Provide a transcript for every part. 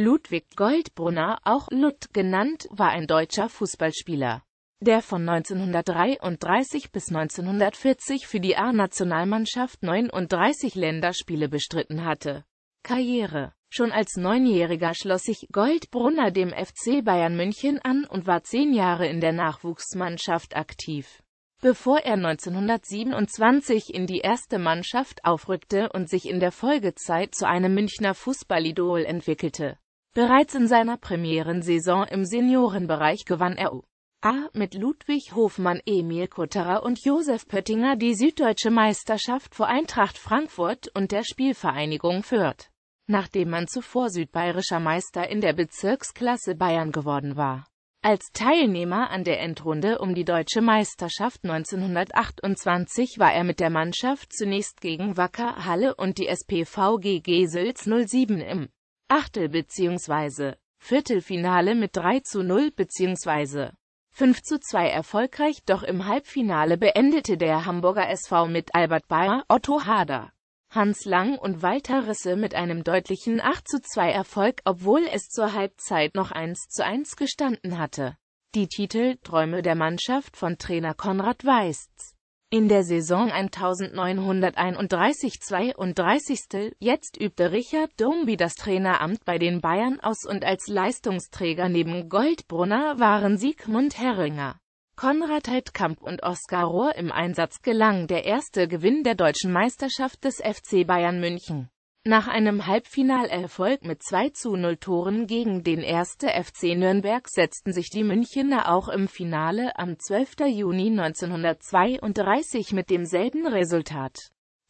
Ludwig Goldbrunner, auch Lud genannt, war ein deutscher Fußballspieler, der von 1933 bis 1940 für die A-Nationalmannschaft 39 Länderspiele bestritten hatte. Karriere Schon als Neunjähriger schloss sich Goldbrunner dem FC Bayern München an und war zehn Jahre in der Nachwuchsmannschaft aktiv, bevor er 1927 in die erste Mannschaft aufrückte und sich in der Folgezeit zu einem Münchner Fußballidol entwickelte. Bereits in seiner Premierensaison im Seniorenbereich gewann er U.A. mit Ludwig Hofmann, Emil Kutterer und Josef Pöttinger die Süddeutsche Meisterschaft vor Eintracht Frankfurt und der Spielvereinigung Fürth, nachdem man zuvor südbayerischer Meister in der Bezirksklasse Bayern geworden war. Als Teilnehmer an der Endrunde um die Deutsche Meisterschaft 1928 war er mit der Mannschaft zunächst gegen Wacker Halle und die SPVG Gesels 07 im Achtel- bzw. Viertelfinale mit 3 zu 0 bzw. 5 zu 2 erfolgreich, doch im Halbfinale beendete der Hamburger SV mit Albert Bayer, Otto Hader, Hans Lang und Walter Risse mit einem deutlichen 8 zu 2 Erfolg, obwohl es zur Halbzeit noch 1 zu 1 gestanden hatte. Die Titel Träume der Mannschaft von Trainer Konrad Weists in der Saison 1931-32 jetzt übte Richard Dombi das Traineramt bei den Bayern aus und als Leistungsträger neben Goldbrunner waren Siegmund Herringer, Konrad Heidkamp und Oskar Rohr im Einsatz gelang der erste Gewinn der deutschen Meisterschaft des FC Bayern München. Nach einem Halbfinalerfolg mit 2 zu 0 Toren gegen den 1. FC Nürnberg setzten sich die Münchener auch im Finale am 12. Juni 1932 mit demselben Resultat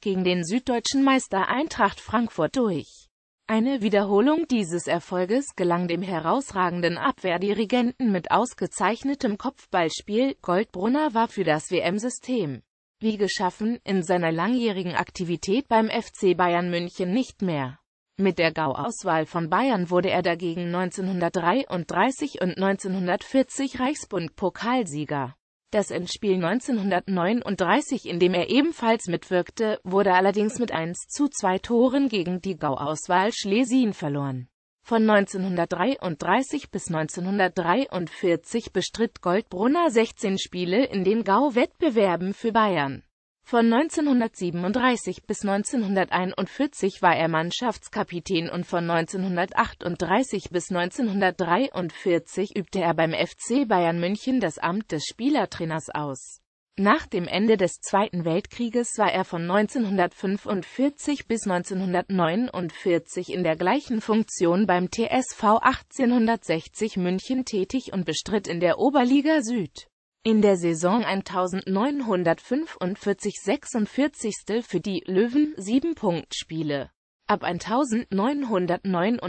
gegen den süddeutschen Meister Eintracht Frankfurt durch. Eine Wiederholung dieses Erfolges gelang dem herausragenden Abwehrdirigenten mit ausgezeichnetem Kopfballspiel, Goldbrunner war für das WM-System wie geschaffen, in seiner langjährigen Aktivität beim FC Bayern München nicht mehr. Mit der Gauauswahl von Bayern wurde er dagegen 1933 und 1940 Reichsbund-Pokalsieger. Das Endspiel 1939, in dem er ebenfalls mitwirkte, wurde allerdings mit 1 zu 2 Toren gegen die Gauauswahl Schlesien verloren. Von 1933 bis 1943 bestritt Goldbrunner 16 Spiele in den Gau-Wettbewerben für Bayern. Von 1937 bis 1941 war er Mannschaftskapitän und von 1938 bis 1943 übte er beim FC Bayern München das Amt des Spielertrainers aus. Nach dem Ende des Zweiten Weltkrieges war er von 1945 bis 1949 in der gleichen Funktion beim TSV 1860 München tätig und bestritt in der Oberliga Süd in der Saison 1945-46 für die Löwen 7 Punktspiele Ab 1949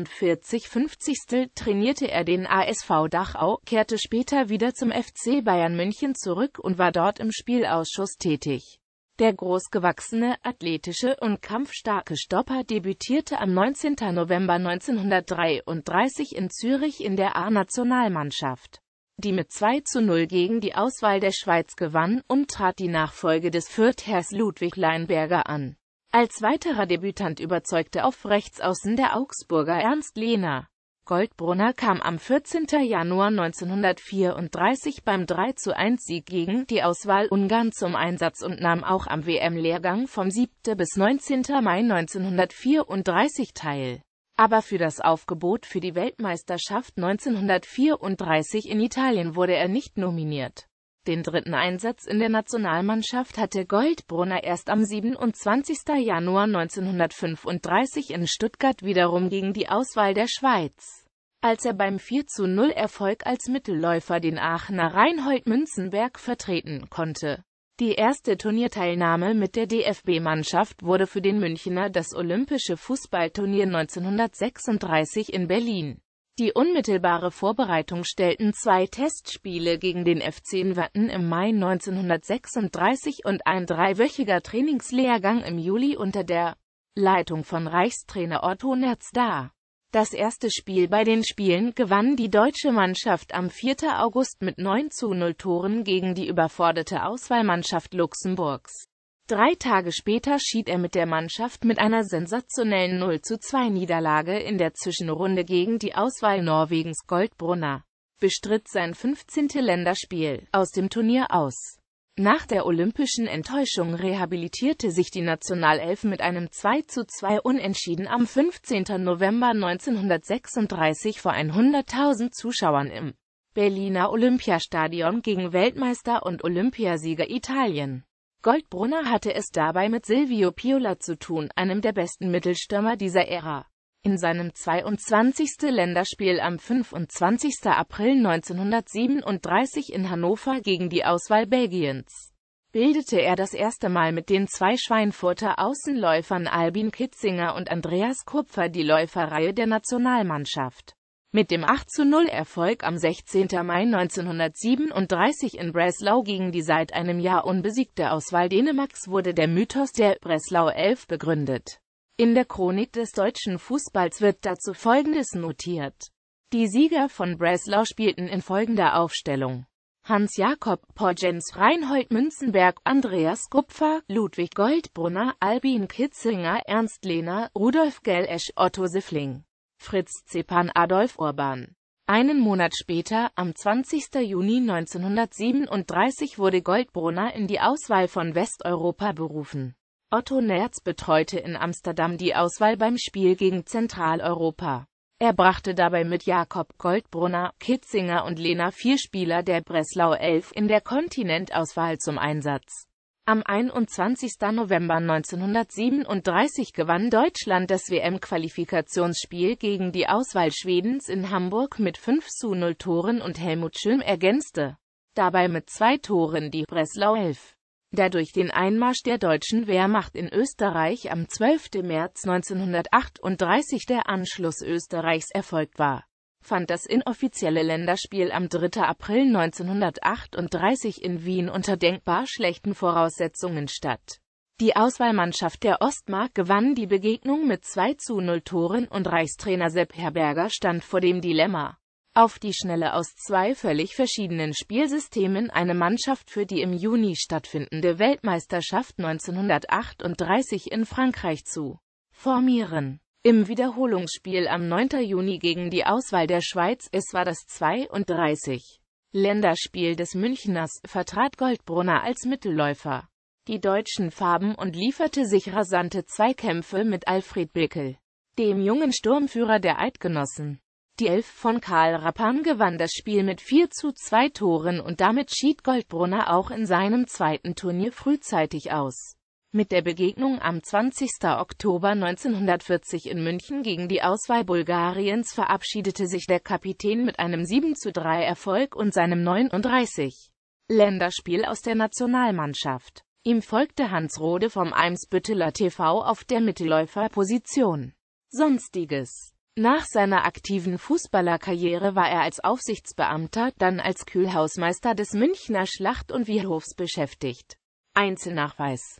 50. trainierte er den ASV Dachau, kehrte später wieder zum FC Bayern München zurück und war dort im Spielausschuss tätig. Der großgewachsene, athletische und kampfstarke Stopper debütierte am 19. November 1933 in Zürich in der A-Nationalmannschaft, die mit 2 zu 0 gegen die Auswahl der Schweiz gewann und trat die Nachfolge des Fürthers Ludwig Leinberger an. Als weiterer Debütant überzeugte auf Rechtsaußen der Augsburger Ernst Lehner. Goldbrunner kam am 14. Januar 1934 beim 3-1-Sieg zu gegen die Auswahl Ungarn zum Einsatz und nahm auch am WM-Lehrgang vom 7. bis 19. Mai 1934 teil. Aber für das Aufgebot für die Weltmeisterschaft 1934 in Italien wurde er nicht nominiert. Den dritten Einsatz in der Nationalmannschaft hatte Goldbrunner erst am 27. Januar 1935 in Stuttgart wiederum gegen die Auswahl der Schweiz, als er beim 4-0-Erfolg als Mittelläufer den Aachener Reinhold Münzenberg vertreten konnte. Die erste Turnierteilnahme mit der DFB-Mannschaft wurde für den Münchner das Olympische Fußballturnier 1936 in Berlin die unmittelbare Vorbereitung stellten zwei Testspiele gegen den FC Watten im Mai 1936 und ein dreiwöchiger Trainingslehrgang im Juli unter der Leitung von Reichstrainer Otto Nerz dar. Das erste Spiel bei den Spielen gewann die deutsche Mannschaft am 4. August mit 9 zu 0 Toren gegen die überforderte Auswahlmannschaft Luxemburgs. Drei Tage später schied er mit der Mannschaft mit einer sensationellen 0 zu 2 Niederlage in der Zwischenrunde gegen die Auswahl Norwegens Goldbrunner, bestritt sein 15. Länderspiel, aus dem Turnier aus. Nach der olympischen Enttäuschung rehabilitierte sich die Nationalelf mit einem 2 zu 2 Unentschieden am 15. November 1936 vor 100.000 Zuschauern im Berliner Olympiastadion gegen Weltmeister und Olympiasieger Italien. Goldbrunner hatte es dabei mit Silvio Piola zu tun, einem der besten Mittelstürmer dieser Ära. In seinem 22. Länderspiel am 25. April 1937 in Hannover gegen die Auswahl Belgiens bildete er das erste Mal mit den zwei Schweinfurter Außenläufern Albin Kitzinger und Andreas Kupfer die Läuferreihe der Nationalmannschaft. Mit dem 8-0-Erfolg am 16. Mai 1937 in Breslau gegen die seit einem Jahr unbesiegte Auswahl Dänemarks wurde der Mythos der Breslau 11 begründet. In der Chronik des deutschen Fußballs wird dazu Folgendes notiert. Die Sieger von Breslau spielten in folgender Aufstellung. Hans Jakob, Porgens Reinhold Münzenberg, Andreas Kupfer, Ludwig Goldbrunner, Albin Kitzinger, Ernst Lehner, Rudolf Gelesch, Otto Siffling. Fritz Zepan Adolf Urban. Einen Monat später, am 20. Juni 1937, wurde Goldbrunner in die Auswahl von Westeuropa berufen. Otto Nerz betreute in Amsterdam die Auswahl beim Spiel gegen Zentraleuropa. Er brachte dabei mit Jakob Goldbrunner, Kitzinger und Lena vier Spieler der Breslau 11 in der Kontinentauswahl zum Einsatz. Am 21. November 1937 gewann Deutschland das WM-Qualifikationsspiel gegen die Auswahl Schwedens in Hamburg mit 5 zu 0 Toren und Helmut Schön ergänzte dabei mit zwei Toren die Breslau 11. Der durch den Einmarsch der deutschen Wehrmacht in Österreich am 12. März 1938 der Anschluss Österreichs erfolgt war fand das inoffizielle Länderspiel am 3. April 1938 in Wien unter denkbar schlechten Voraussetzungen statt. Die Auswahlmannschaft der Ostmark gewann die Begegnung mit 2 zu 0 Toren und Reichstrainer Sepp Herberger stand vor dem Dilemma, auf die Schnelle aus zwei völlig verschiedenen Spielsystemen eine Mannschaft für die im Juni stattfindende Weltmeisterschaft 1938 in Frankreich zu formieren im Wiederholungsspiel am 9. Juni gegen die Auswahl der Schweiz, es war das 32. Länderspiel des Münchners, vertrat Goldbrunner als Mittelläufer die deutschen Farben und lieferte sich rasante Zweikämpfe mit Alfred Bickel, dem jungen Sturmführer der Eidgenossen. Die Elf von Karl Rappan gewann das Spiel mit 4 zu 2 Toren und damit schied Goldbrunner auch in seinem zweiten Turnier frühzeitig aus. Mit der Begegnung am 20. Oktober 1940 in München gegen die Auswahl Bulgariens verabschiedete sich der Kapitän mit einem 7:3 Erfolg und seinem 39. Länderspiel aus der Nationalmannschaft. Ihm folgte Hans Rode vom Eimsbütteler TV auf der Mittelläuferposition. Sonstiges Nach seiner aktiven Fußballerkarriere war er als Aufsichtsbeamter, dann als Kühlhausmeister des Münchner Schlacht- und Wirhofs beschäftigt. Einzelnachweis